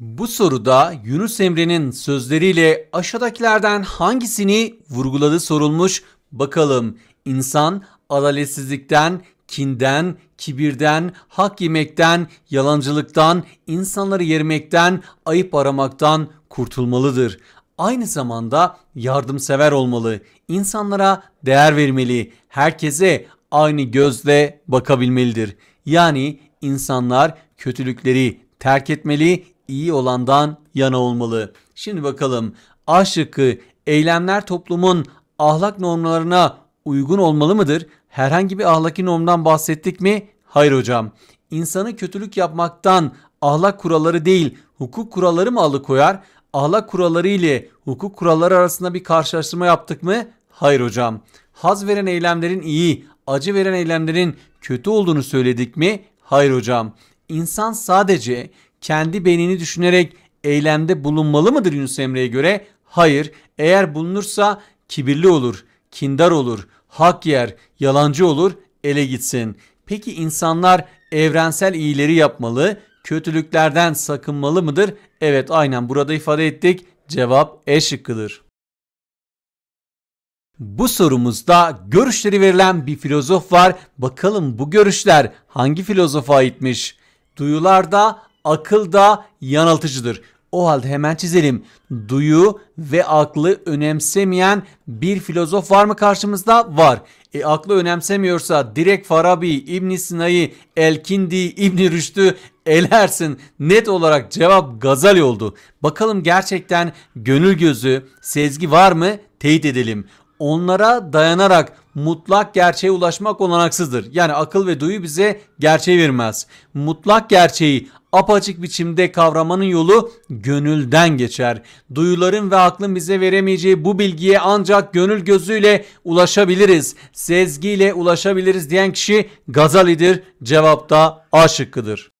Bu soruda Yunus Emre'nin sözleriyle aşağıdakilerden hangisini vurguladığı sorulmuş. Bakalım insan adaletsizlikten, kinden, kibirden, hak yemekten, yalancılıktan, insanları yermekten, ayıp aramaktan kurtulmalıdır. Aynı zamanda yardımsever olmalı, insanlara değer vermeli, herkese aynı gözle bakabilmelidir. Yani insanlar kötülükleri terk etmeli, iyi olandan yana olmalı. Şimdi bakalım A şıkkı eylemler toplumun ahlak normlarına uygun olmalı mıdır? Herhangi bir ahlaki normdan bahsettik mi? Hayır hocam. İnsanı kötülük yapmaktan ahlak kuralları değil hukuk kuralları mı alıkoyar? Ahlak kuralları ile hukuk kuralları arasında bir karşılaştırma yaptık mı? Hayır hocam. Haz veren eylemlerin iyi, acı veren eylemlerin kötü olduğunu söyledik mi? Hayır hocam. İnsan sadece kendi beynini düşünerek eylemde bulunmalı mıdır Yunus Emre'ye göre? Hayır. Eğer bulunursa kibirli olur, kindar olur, hak yer, yalancı olur, ele gitsin. Peki insanlar evrensel iyileri yapmalı, kötülüklerden sakınmalı mıdır? Evet aynen burada ifade ettik. Cevap E şıkkıdır. Bu sorumuzda görüşleri verilen bir filozof var. Bakalım bu görüşler hangi filozofa aitmiş? Duyularda akıl da yanıltıcıdır. O halde hemen çizelim. Duyu ve aklı önemsemeyen bir filozof var mı karşımızda? Var. E aklı önemsemiyorsa direkt Farabi, İbn Sina'yı, Elkindi, İbn Rüşd'ü elersin. Net olarak cevap Gazali oldu. Bakalım gerçekten gönül gözü, sezgi var mı? Teyit edelim. Onlara dayanarak mutlak gerçeğe ulaşmak olanaksızdır. Yani akıl ve duyu bize gerçeği vermez. Mutlak gerçeği apaçık biçimde kavramanın yolu gönülden geçer. Duyuların ve aklın bize veremeyeceği bu bilgiye ancak gönül gözüyle ulaşabiliriz. Sezgiyle ulaşabiliriz diyen kişi Gazali'dir. Cevap da A şıkkıdır.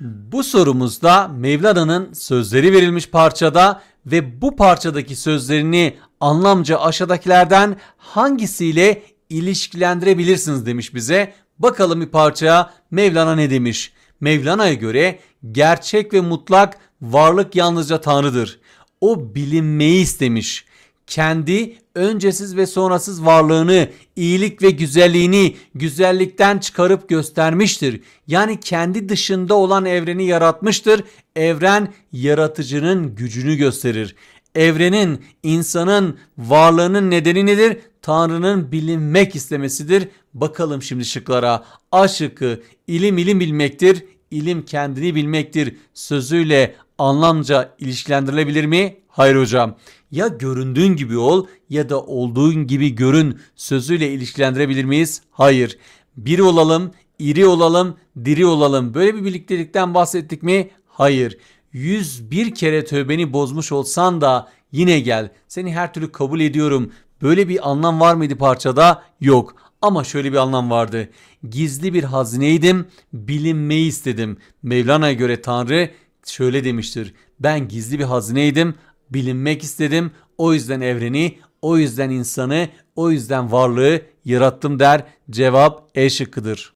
Bu sorumuzda Mevlana'nın sözleri verilmiş parçada ve bu parçadaki sözlerini anlamca aşağıdakilerden hangisiyle ilişkilendirebilirsiniz demiş bize. Bakalım bir parçaya Mevlana ne demiş? Mevlana'ya göre gerçek ve mutlak varlık yalnızca Tanrı'dır. O bilinmeyi istemiş. Kendi öncesiz ve sonrasız varlığını, iyilik ve güzelliğini güzellikten çıkarıp göstermiştir. Yani kendi dışında olan evreni yaratmıştır. Evren yaratıcının gücünü gösterir. Evrenin, insanın varlığının nedeni nedir? Tanrı'nın bilinmek istemesidir. Bakalım şimdi şıklara. A şıkkı ilim ilim bilmektir. İlim kendini bilmektir. Sözüyle anlamca ilişkilendirilebilir mi? Hayır hocam. Ya göründüğün gibi ol ya da olduğun gibi görün sözüyle ilişkilendirebilir miyiz? Hayır. Biri olalım, iri olalım, diri olalım. Böyle bir birliktelikten bahsettik mi? Hayır. 101 kere tövbeni bozmuş olsan da yine gel. Seni her türlü kabul ediyorum. Böyle bir anlam var mıydı parçada? Yok. Ama şöyle bir anlam vardı. Gizli bir hazineydim, bilinmeyi istedim. Mevlana'ya göre Tanrı şöyle demiştir. Ben gizli bir hazineydim bilinmek istedim. O yüzden evreni, o yüzden insanı, o yüzden varlığı yarattım der. Cevap E şıkkıdır.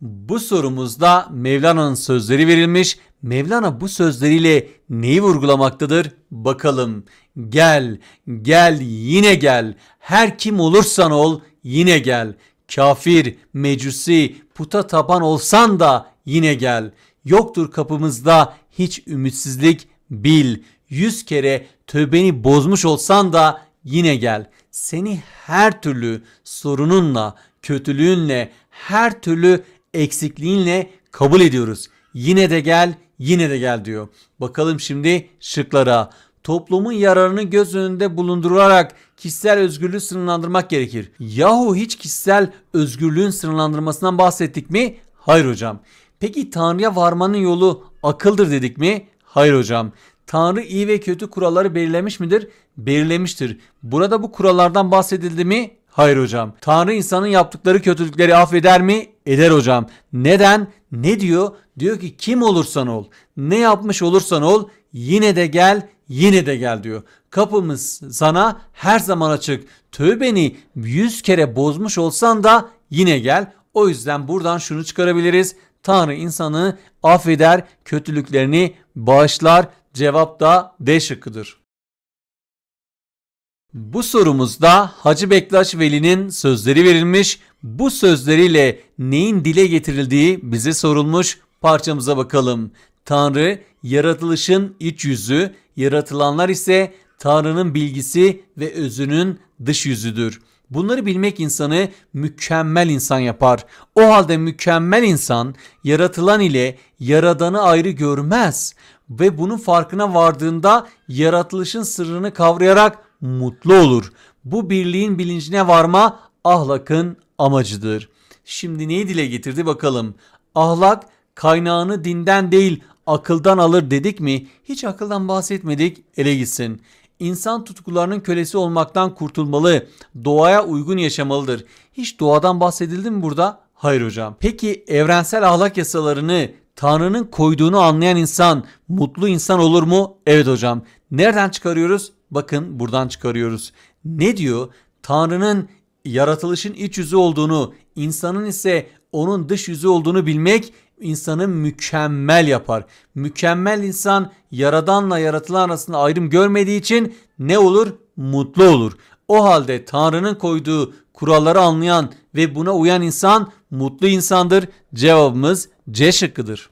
Bu sorumuzda Mevlana'nın sözleri verilmiş. Mevlana bu sözleriyle neyi vurgulamaktadır? Bakalım. Gel, gel, yine gel. Her kim olursan ol, yine gel. Kafir, mecusi, puta taban olsan da yine gel. Yoktur kapımızda hiç ümitsizlik, Bil, yüz kere tövbeni bozmuş olsan da yine gel. Seni her türlü sorununla, kötülüğünle, her türlü eksikliğinle kabul ediyoruz. Yine de gel, yine de gel diyor. Bakalım şimdi şıklara. Toplumun yararını göz önünde bulundurularak kişisel özgürlüğü sınırlandırmak gerekir. Yahu hiç kişisel özgürlüğün sınırlandırmasından bahsettik mi? Hayır hocam. Peki Tanrı'ya varmanın yolu akıldır dedik mi? Hayır hocam. Tanrı iyi ve kötü kuralları belirlemiş midir? Belirlemiştir. Burada bu kurallardan bahsedildi mi? Hayır hocam. Tanrı insanın yaptıkları kötülükleri affeder mi? Eder hocam. Neden? Ne diyor? Diyor ki kim olursan ol, ne yapmış olursan ol yine de gel, yine de gel diyor. Kapımız sana her zaman açık. Tövbeni yüz kere bozmuş olsan da yine gel. O yüzden buradan şunu çıkarabiliriz. Tanrı insanı affeder, kötülüklerini bağışlar. Cevap da D şıkkıdır. Bu sorumuzda Hacı Bektaş Veli'nin sözleri verilmiş. Bu sözleriyle neyin dile getirildiği bize sorulmuş. Parçamıza bakalım. Tanrı yaratılışın iç yüzü, yaratılanlar ise Tanrı'nın bilgisi ve özünün dış yüzüdür. Bunları bilmek insanı mükemmel insan yapar. O halde mükemmel insan yaratılan ile yaradanı ayrı görmez ve bunun farkına vardığında yaratılışın sırrını kavrayarak mutlu olur. Bu birliğin bilincine varma ahlakın amacıdır. Şimdi neyi dile getirdi bakalım. Ahlak kaynağını dinden değil akıldan alır dedik mi? Hiç akıldan bahsetmedik ele gitsin insan tutkularının kölesi olmaktan kurtulmalı, doğaya uygun yaşamalıdır. Hiç doğadan bahsedildi mi burada? Hayır hocam. Peki evrensel ahlak yasalarını Tanrı'nın koyduğunu anlayan insan mutlu insan olur mu? Evet hocam. Nereden çıkarıyoruz? Bakın buradan çıkarıyoruz. Ne diyor? Tanrı'nın yaratılışın iç yüzü olduğunu, insanın ise onun dış yüzü olduğunu bilmek insanı mükemmel yapar. Mükemmel insan yaradanla yaratılan arasında ayrım görmediği için ne olur? Mutlu olur. O halde Tanrı'nın koyduğu kuralları anlayan ve buna uyan insan mutlu insandır. Cevabımız C şıkkıdır.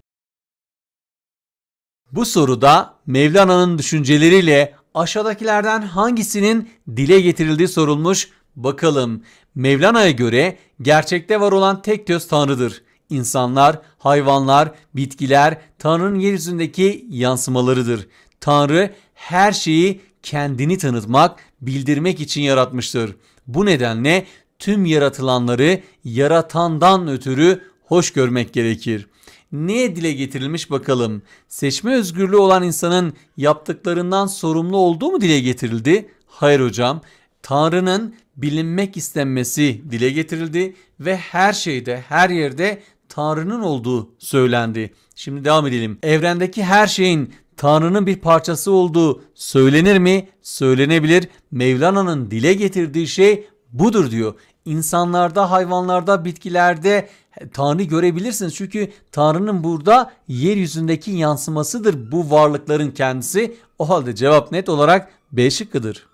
Bu soruda Mevlana'nın düşünceleriyle aşağıdakilerden hangisinin dile getirildiği sorulmuş Bakalım Mevlana'ya göre gerçekte var olan tek göz Tanrı'dır. İnsanlar, hayvanlar, bitkiler Tanrı'nın yeryüzündeki yansımalarıdır. Tanrı her şeyi kendini tanıtmak, bildirmek için yaratmıştır. Bu nedenle tüm yaratılanları yaratandan ötürü hoş görmek gerekir. Ne dile getirilmiş bakalım? Seçme özgürlüğü olan insanın yaptıklarından sorumlu olduğu mu dile getirildi? Hayır hocam. Tanrı'nın bilinmek istenmesi dile getirildi ve her şeyde her yerde Tanrı'nın olduğu söylendi. Şimdi devam edelim. Evrendeki her şeyin Tanrı'nın bir parçası olduğu söylenir mi? Söylenebilir. Mevlana'nın dile getirdiği şey budur diyor. İnsanlarda, hayvanlarda, bitkilerde Tanrı görebilirsiniz. Çünkü Tanrı'nın burada yeryüzündeki yansımasıdır bu varlıkların kendisi. O halde cevap net olarak B şıkkıdır.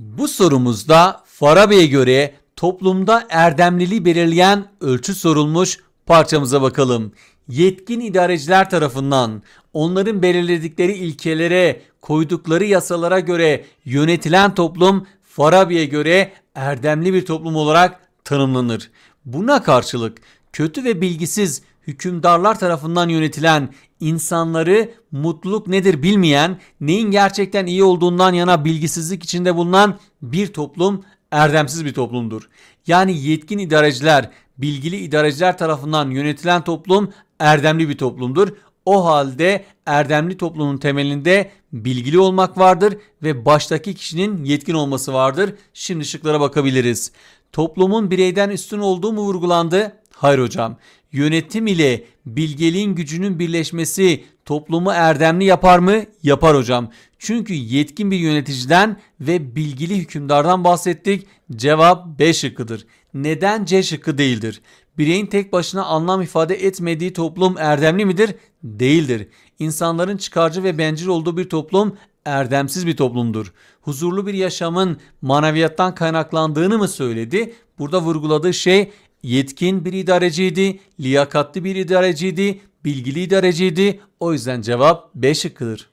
Bu sorumuzda Farabi'ye göre toplumda erdemliliği belirleyen ölçü sorulmuş parçamıza bakalım. Yetkin idareciler tarafından onların belirledikleri ilkelere, koydukları yasalara göre yönetilen toplum Farabi'ye göre erdemli bir toplum olarak tanımlanır. Buna karşılık kötü ve bilgisiz hükümdarlar tarafından yönetilen, insanları mutluluk nedir bilmeyen, neyin gerçekten iyi olduğundan yana bilgisizlik içinde bulunan bir toplum erdemsiz bir toplumdur. Yani yetkin idareciler, bilgili idareciler tarafından yönetilen toplum erdemli bir toplumdur. O halde erdemli toplumun temelinde bilgili olmak vardır ve baştaki kişinin yetkin olması vardır. Şimdi şıklara bakabiliriz. Toplumun bireyden üstün olduğu mu vurgulandı? Hayır hocam. Yönetim ile bilgeliğin gücünün birleşmesi toplumu erdemli yapar mı? Yapar hocam. Çünkü yetkin bir yöneticiden ve bilgili hükümdardan bahsettik. Cevap B şıkkıdır. Neden C şıkkı değildir? Bireyin tek başına anlam ifade etmediği toplum erdemli midir? Değildir. İnsanların çıkarcı ve bencil olduğu bir toplum erdemsiz bir toplumdur. Huzurlu bir yaşamın maneviyattan kaynaklandığını mı söyledi? Burada vurguladığı şey Yetkin bir idareciydi, liyakatlı bir idareciydi, bilgili idareciydi. O yüzden cevap B şıkkıdır.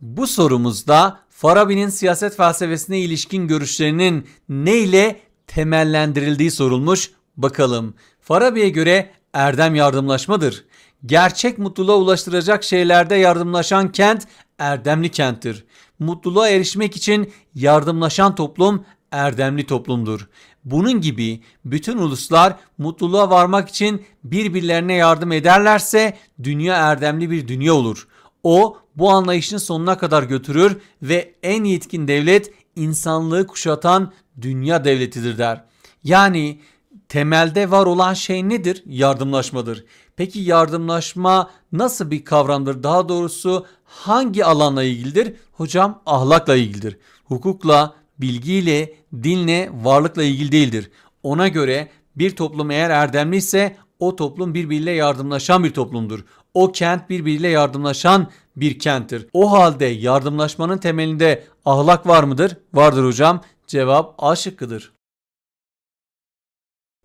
Bu sorumuzda Farabi'nin siyaset felsefesine ilişkin görüşlerinin ne ile temellendirildiği sorulmuş. Bakalım. Farabi'ye göre erdem yardımlaşmadır. Gerçek mutluluğa ulaştıracak şeylerde yardımlaşan kent erdemli kenttir. Mutluluğa erişmek için yardımlaşan toplum erdemli toplumdur. Bunun gibi bütün uluslar mutluluğa varmak için birbirlerine yardım ederlerse dünya erdemli bir dünya olur. O bu anlayışın sonuna kadar götürür ve en yetkin devlet insanlığı kuşatan dünya devletidir der. Yani temelde var olan şey nedir? Yardımlaşmadır. Peki yardımlaşma nasıl bir kavramdır? Daha doğrusu hangi alanla ilgilidir? Hocam ahlakla ilgilidir. Hukukla, bilgiyle, dinle, varlıkla ilgili değildir. Ona göre bir toplum eğer erdemli ise o toplum birbiriyle yardımlaşan bir toplumdur. O kent birbiriyle yardımlaşan bir kenttir. O halde yardımlaşmanın temelinde ahlak var mıdır? Vardır hocam. Cevap A şıkkıdır.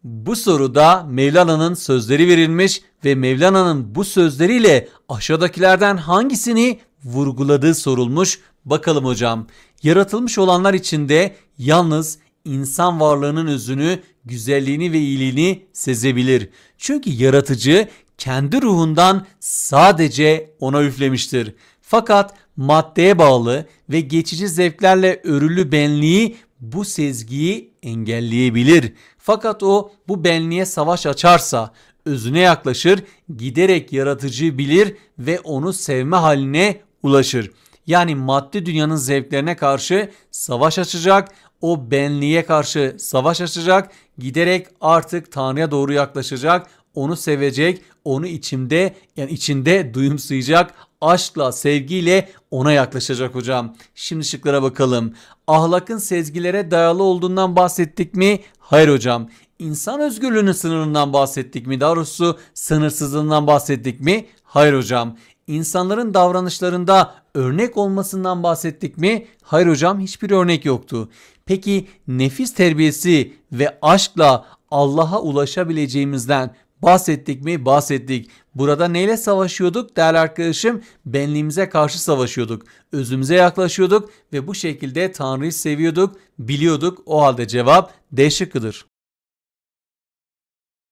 Bu soruda Mevlana'nın sözleri verilmiş ve Mevlana'nın bu sözleriyle aşağıdakilerden hangisini vurguladığı sorulmuş. Bakalım hocam. Yaratılmış olanlar içinde yalnız insan varlığının özünü, güzelliğini ve iyiliğini sezebilir. Çünkü yaratıcı kendi ruhundan sadece ona üflemiştir. Fakat maddeye bağlı ve geçici zevklerle örülü benliği bu sezgiyi engelleyebilir. Fakat o bu benliğe savaş açarsa özüne yaklaşır, giderek yaratıcı bilir ve onu sevme haline ulaşır. Yani maddi dünyanın zevklerine karşı savaş açacak, o benliğe karşı savaş açacak, giderek artık Tanrı'ya doğru yaklaşacak, onu sevecek, onu içimde yani içinde duyumsayacak, aşkla, sevgiyle ona yaklaşacak hocam. Şimdi şıklara bakalım. Ahlakın sezgilere dayalı olduğundan bahsettik mi? Hayır hocam. İnsan özgürlüğünün sınırından bahsettik mi? Daha doğrusu sınırsızlığından bahsettik mi? Hayır hocam insanların davranışlarında örnek olmasından bahsettik mi? Hayır hocam hiçbir örnek yoktu. Peki nefis terbiyesi ve aşkla Allah'a ulaşabileceğimizden bahsettik mi? Bahsettik. Burada neyle savaşıyorduk? Değerli arkadaşım benliğimize karşı savaşıyorduk. Özümüze yaklaşıyorduk ve bu şekilde Tanrı'yı seviyorduk, biliyorduk. O halde cevap D şıkkıdır.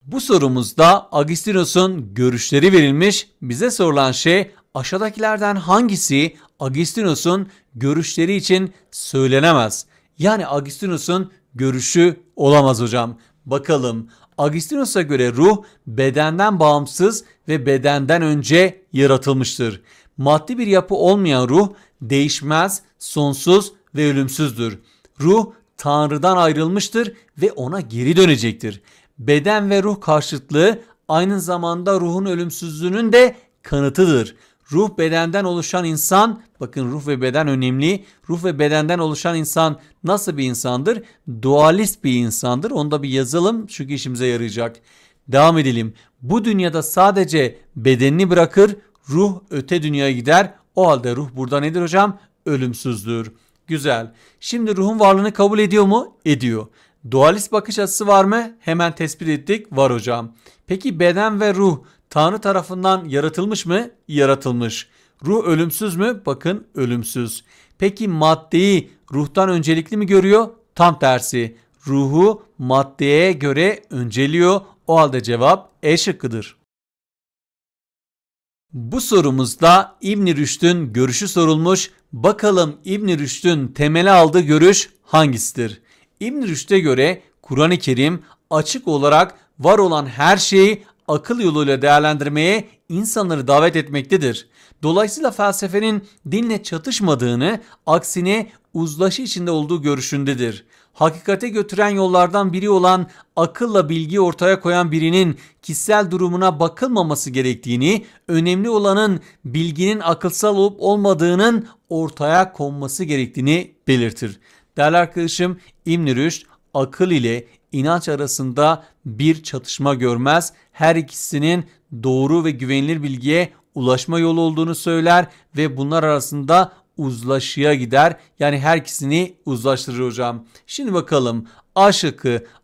Bu sorumuzda Agustinus'un görüşleri verilmiş. Bize sorulan şey aşağıdakilerden hangisi Agustinus'un görüşleri için söylenemez? Yani Agustinus'un görüşü olamaz hocam. Bakalım Agustinus'a göre ruh bedenden bağımsız ve bedenden önce yaratılmıştır. Maddi bir yapı olmayan ruh değişmez, sonsuz ve ölümsüzdür. Ruh Tanrı'dan ayrılmıştır ve ona geri dönecektir beden ve ruh karşıtlığı aynı zamanda ruhun ölümsüzlüğünün de kanıtıdır. Ruh bedenden oluşan insan, bakın ruh ve beden önemli. Ruh ve bedenden oluşan insan nasıl bir insandır? Dualist bir insandır. Onda bir yazalım çünkü işimize yarayacak. Devam edelim. Bu dünyada sadece bedenini bırakır, ruh öte dünyaya gider. O halde ruh burada nedir hocam? Ölümsüzdür. Güzel. Şimdi ruhun varlığını kabul ediyor mu? Ediyor. Dualist bakış açısı var mı? Hemen tespit ettik. Var hocam. Peki beden ve ruh Tanrı tarafından yaratılmış mı? Yaratılmış. Ruh ölümsüz mü? Bakın ölümsüz. Peki maddeyi ruhtan öncelikli mi görüyor? Tam tersi. Ruhu maddeye göre önceliyor. O halde cevap E şıkkıdır. Bu sorumuzda İbn Rüşd'ün görüşü sorulmuş. Bakalım İbn Rüşd'ün temeli aldığı görüş hangisidir? İbn Rüşd'e göre Kur'an-ı Kerim açık olarak var olan her şeyi akıl yoluyla değerlendirmeye insanları davet etmektedir. Dolayısıyla felsefenin dinle çatışmadığını, aksine uzlaşı içinde olduğu görüşündedir. Hakikate götüren yollardan biri olan akılla bilgi ortaya koyan birinin kişisel durumuna bakılmaması gerektiğini, önemli olanın bilginin akılsal olup olmadığının ortaya konması gerektiğini belirtir. Değerli arkadaşım İbn Rüşd akıl ile inanç arasında bir çatışma görmez. Her ikisinin doğru ve güvenilir bilgiye ulaşma yolu olduğunu söyler ve bunlar arasında uzlaşıya gider. Yani her ikisini uzlaştırır hocam. Şimdi bakalım A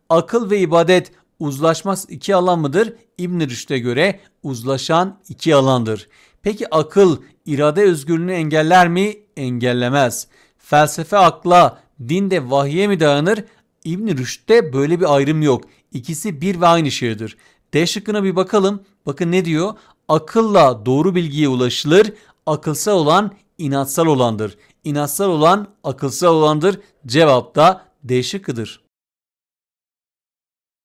akıl ve ibadet uzlaşmaz iki alan mıdır? İbn Rüşd'e göre uzlaşan iki alandır. Peki akıl irade özgürlüğünü engeller mi? Engellemez. Felsefe akla, din de vahye mi dayanır? İbn Rüşd'de böyle bir ayrım yok. İkisi bir ve aynı şeydir. D şıkkına bir bakalım. Bakın ne diyor? Akılla doğru bilgiye ulaşılır. Akılsal olan inatsal olandır. İnatsal olan akılsal olandır. Cevap da D şıkkıdır.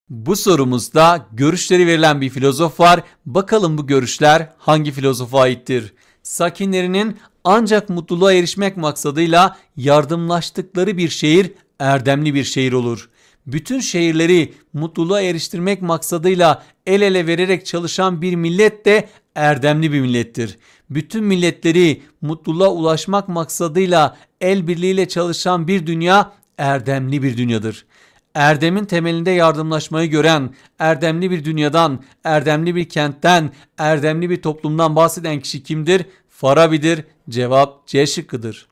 Bu sorumuzda görüşleri verilen bir filozof var. Bakalım bu görüşler hangi filozofa aittir? Sakinlerinin ancak mutluluğa erişmek maksadıyla yardımlaştıkları bir şehir erdemli bir şehir olur. Bütün şehirleri mutluluğa eriştirmek maksadıyla el ele vererek çalışan bir millet de erdemli bir millettir. Bütün milletleri mutluluğa ulaşmak maksadıyla el birliğiyle çalışan bir dünya erdemli bir dünyadır. Erdemin temelinde yardımlaşmayı gören, erdemli bir dünyadan, erdemli bir kentten, erdemli bir toplumdan bahseden kişi kimdir? Farabi'dir. Cevap C şıkkıdır.